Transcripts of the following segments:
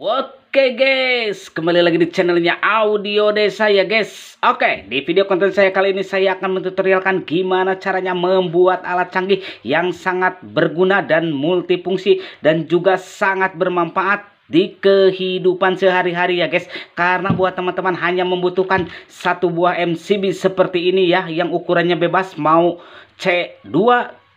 Oke guys, kembali lagi di channelnya Audio Desa ya guys Oke, di video konten saya kali ini saya akan mentutorialkan gimana caranya membuat alat canggih yang sangat berguna dan multifungsi Dan juga sangat bermanfaat di kehidupan sehari-hari ya guys karena buat teman-teman hanya membutuhkan satu buah MCB seperti ini ya yang ukurannya bebas mau C2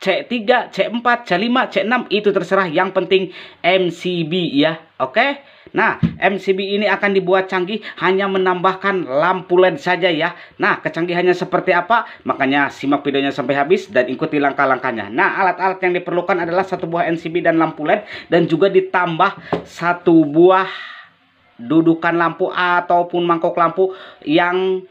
C3, C4, C5, C6 itu terserah yang penting MCB ya. Oke. Okay? Nah, MCB ini akan dibuat canggih hanya menambahkan lampu LED saja ya. Nah, kecanggihannya seperti apa? Makanya simak videonya sampai habis dan ikuti langkah-langkahnya. Nah, alat-alat yang diperlukan adalah satu buah MCB dan lampu LED dan juga ditambah satu buah dudukan lampu ataupun mangkok lampu yang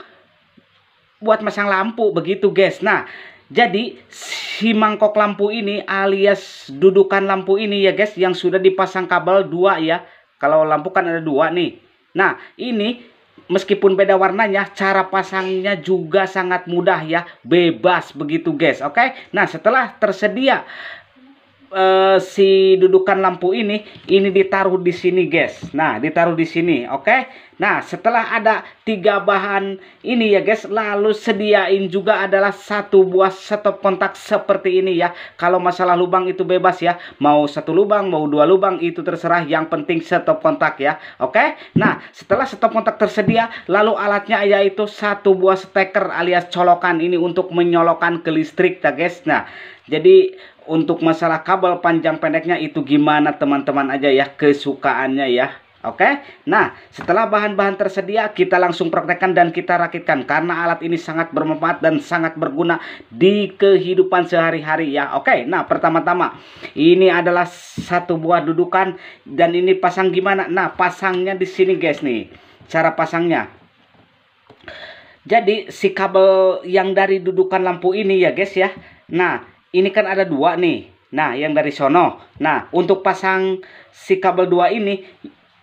buat masang lampu begitu guys. Nah, jadi si mangkok lampu ini alias dudukan lampu ini ya guys yang sudah dipasang kabel dua ya. Kalau lampu kan ada dua nih. Nah ini meskipun beda warnanya cara pasangnya juga sangat mudah ya. Bebas begitu guys oke. Okay? Nah setelah tersedia uh, si dudukan lampu ini ini ditaruh di sini guys nah ditaruh di sini oke okay? nah setelah ada tiga bahan ini ya guys lalu sediain juga adalah satu buah stop kontak seperti ini ya kalau masalah lubang itu bebas ya mau satu lubang mau dua lubang itu terserah yang penting stop kontak ya oke okay? nah setelah stop kontak tersedia lalu alatnya yaitu satu buah steker alias colokan ini untuk menyolokan ke listrik ya guys nah jadi untuk masalah kabel panjang pendeknya itu gimana teman-teman aja ya kesukaannya ya Oke, okay? nah setelah bahan-bahan tersedia kita langsung praktekkan dan kita rakitkan karena alat ini sangat bermanfaat dan sangat berguna di kehidupan sehari-hari ya. Oke, okay? nah pertama-tama ini adalah satu buah dudukan dan ini pasang gimana? Nah pasangnya di sini guys nih, cara pasangnya. Jadi si kabel yang dari dudukan lampu ini ya guys ya. Nah ini kan ada dua nih. Nah, yang dari sono. Nah, untuk pasang si kabel dua ini,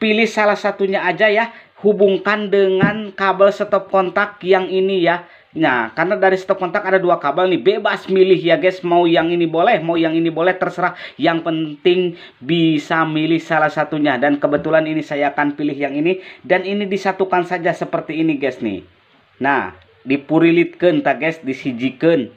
pilih salah satunya aja ya. Hubungkan dengan kabel stop kontak yang ini ya. Nah, karena dari stop kontak ada dua kabel nih, bebas milih ya guys, mau yang ini boleh, mau yang ini boleh, terserah. Yang penting bisa milih salah satunya. Dan kebetulan ini saya akan pilih yang ini, dan ini disatukan saja seperti ini guys nih. Nah, dipurilitkan tak guys, disijikan.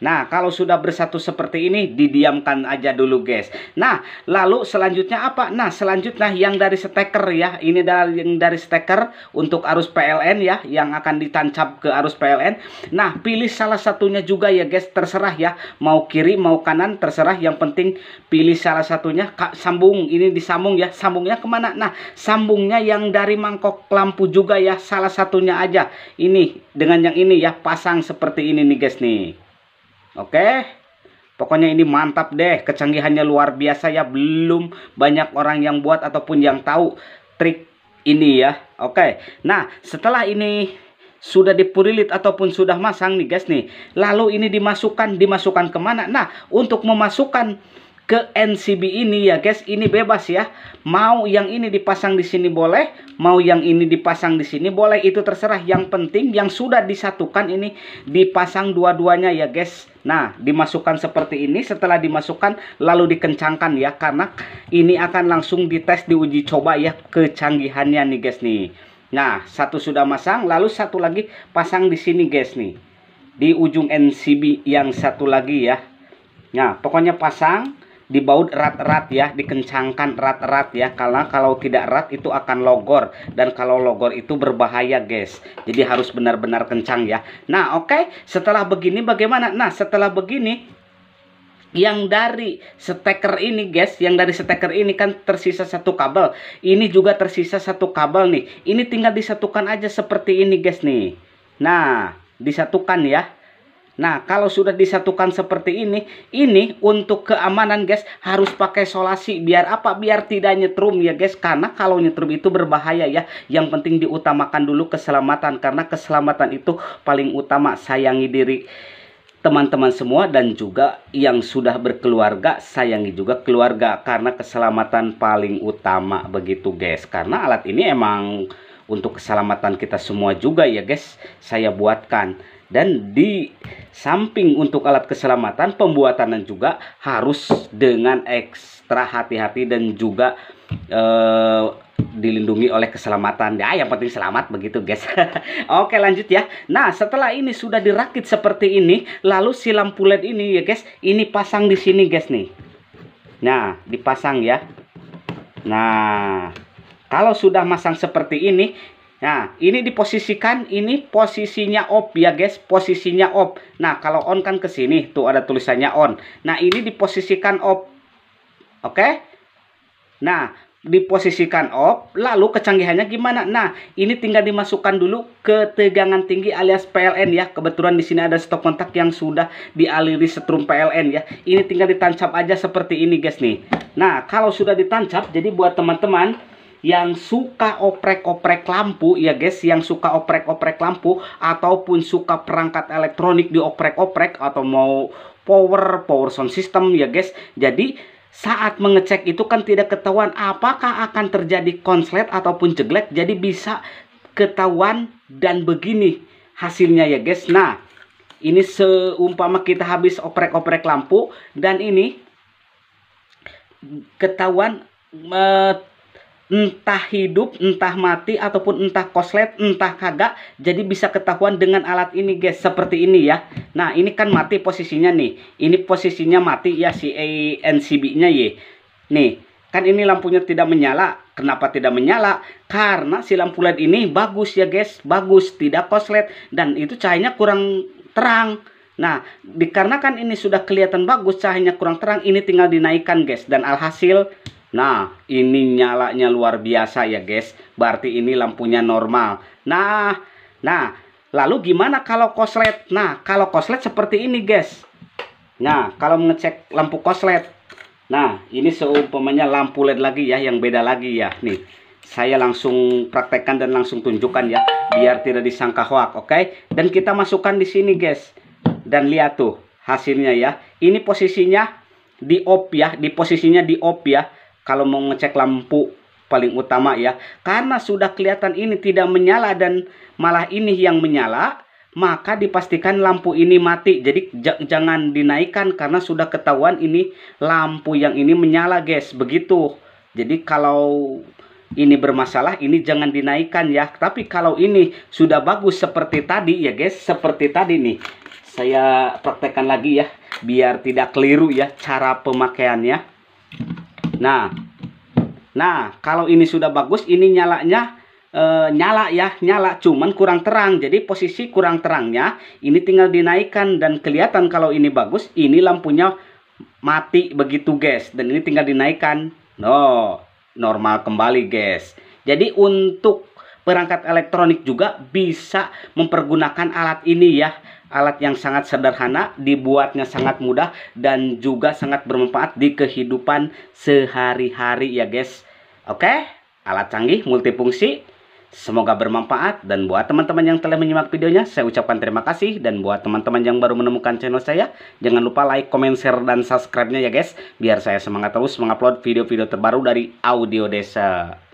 Nah, kalau sudah bersatu seperti ini, didiamkan aja dulu, guys. Nah, lalu selanjutnya apa? Nah, selanjutnya yang dari steker ya. Ini dari yang dari steker untuk arus PLN ya, yang akan ditancap ke arus PLN. Nah, pilih salah satunya juga ya, guys. Terserah ya, mau kiri mau kanan, terserah. Yang penting pilih salah satunya. Kak, sambung, ini disambung ya. Sambungnya kemana? Nah, sambungnya yang dari mangkok lampu juga ya, salah satunya aja. Ini dengan yang ini ya, pasang seperti ini nih, guys nih. Oke. Pokoknya ini mantap deh, kecanggihannya luar biasa ya. Belum banyak orang yang buat ataupun yang tahu trik ini ya. Oke. Nah, setelah ini sudah dipurilit ataupun sudah masang nih guys nih lalu ini dimasukkan dimasukkan kemana nah untuk memasukkan ke NCB ini ya guys ini bebas ya mau yang ini dipasang di sini boleh mau yang ini dipasang di sini boleh itu terserah yang penting yang sudah disatukan ini dipasang dua-duanya ya guys nah dimasukkan seperti ini setelah dimasukkan lalu dikencangkan ya karena ini akan langsung dites diuji coba ya kecanggihannya nih guys nih nah satu sudah masang lalu satu lagi pasang di sini guys nih di ujung NCB yang satu lagi ya Nah pokoknya pasang dibaut erat-erat ya, dikencangkan erat-erat ya. Karena kalau tidak erat itu akan logor dan kalau logor itu berbahaya, guys. Jadi harus benar-benar kencang ya. Nah, oke, okay. setelah begini bagaimana? Nah, setelah begini yang dari steker ini guys yang dari steker ini kan tersisa satu kabel ini juga tersisa satu kabel nih ini tinggal disatukan aja seperti ini guys nih nah disatukan ya Nah, kalau sudah disatukan seperti ini, ini untuk keamanan guys harus pakai solasi biar apa? Biar tidak nyetrum ya guys karena kalau nyetrum itu berbahaya ya. Yang penting diutamakan dulu keselamatan karena keselamatan itu paling utama. Sayangi diri teman-teman semua dan juga yang sudah berkeluarga sayangi juga keluarga karena keselamatan paling utama begitu guys. Karena alat ini emang untuk keselamatan kita semua juga ya guys. Saya buatkan dan di samping untuk alat keselamatan pembuatannya juga harus dengan ekstra hati-hati dan juga eh, dilindungi oleh keselamatan ya yang penting selamat begitu guys oke lanjut ya nah setelah ini sudah dirakit seperti ini lalu si lampu led ini ya guys ini pasang di sini guys nih nah dipasang ya nah kalau sudah masang seperti ini Nah, ini diposisikan, ini posisinya off ya guys, posisinya off. Nah, kalau on kan ke sini, tuh ada tulisannya on. Nah, ini diposisikan off. Oke? Okay? Nah, diposisikan off, lalu kecanggihannya gimana? Nah, ini tinggal dimasukkan dulu ke tegangan tinggi alias PLN ya. Kebetulan di sini ada stop kontak yang sudah dialiri setrum PLN ya. Ini tinggal ditancap aja seperti ini guys nih. Nah, kalau sudah ditancap, jadi buat teman-teman yang suka oprek-oprek lampu ya guys yang suka oprek-oprek lampu ataupun suka perangkat elektronik di oprek oprek atau mau power power sound system ya guys jadi saat mengecek itu kan tidak ketahuan apakah akan terjadi konslet ataupun jeglek jadi bisa ketahuan dan begini hasilnya ya guys nah ini seumpama kita habis oprek-oprek lampu dan ini ketahuan uh, entah hidup, entah mati ataupun entah koslet, entah kagak. Jadi bisa ketahuan dengan alat ini, guys, seperti ini ya. Nah, ini kan mati posisinya nih. Ini posisinya mati ya si ANCB-nya ya. Nih, kan ini lampunya tidak menyala. Kenapa tidak menyala? Karena si lampu LED ini bagus ya, guys. Bagus, tidak koslet dan itu cahayanya kurang terang. Nah, dikarenakan ini sudah kelihatan bagus, cahayanya kurang terang, ini tinggal dinaikkan, guys. Dan alhasil Nah, ini nyalanya luar biasa ya, guys. Berarti ini lampunya normal. Nah, nah, lalu gimana kalau koslet? Nah, kalau koslet seperti ini, guys. Nah, kalau mengecek lampu koslet. Nah, ini seumpamanya lampu LED lagi ya, yang beda lagi ya. Nih, saya langsung praktekkan dan langsung tunjukkan ya, biar tidak disangka hoax oke? Okay? Dan kita masukkan di sini, guys. Dan lihat tuh hasilnya ya. Ini posisinya di op ya, di posisinya di op ya kalau mau ngecek lampu paling utama ya. Karena sudah kelihatan ini tidak menyala dan malah ini yang menyala, maka dipastikan lampu ini mati. Jadi jangan dinaikkan karena sudah ketahuan ini lampu yang ini menyala, guys. Begitu. Jadi kalau ini bermasalah, ini jangan dinaikkan ya. Tapi kalau ini sudah bagus seperti tadi ya, guys, seperti tadi nih. Saya praktekkan lagi ya biar tidak keliru ya cara pemakaiannya. Nah, nah kalau ini sudah bagus, ini nyalanya e, nyala ya, nyala. Cuman kurang terang, jadi posisi kurang terangnya ini tinggal dinaikkan dan kelihatan kalau ini bagus, ini lampunya mati begitu guys. Dan ini tinggal dinaikkan. No, normal kembali guys. Jadi untuk perangkat elektronik juga bisa mempergunakan alat ini ya alat yang sangat sederhana, dibuatnya sangat mudah dan juga sangat bermanfaat di kehidupan sehari-hari ya guys. Oke, alat canggih multifungsi. Semoga bermanfaat dan buat teman-teman yang telah menyimak videonya, saya ucapkan terima kasih dan buat teman-teman yang baru menemukan channel saya, jangan lupa like, comment, share dan subscribe-nya ya guys, biar saya semangat terus mengupload video-video terbaru dari Audio Desa.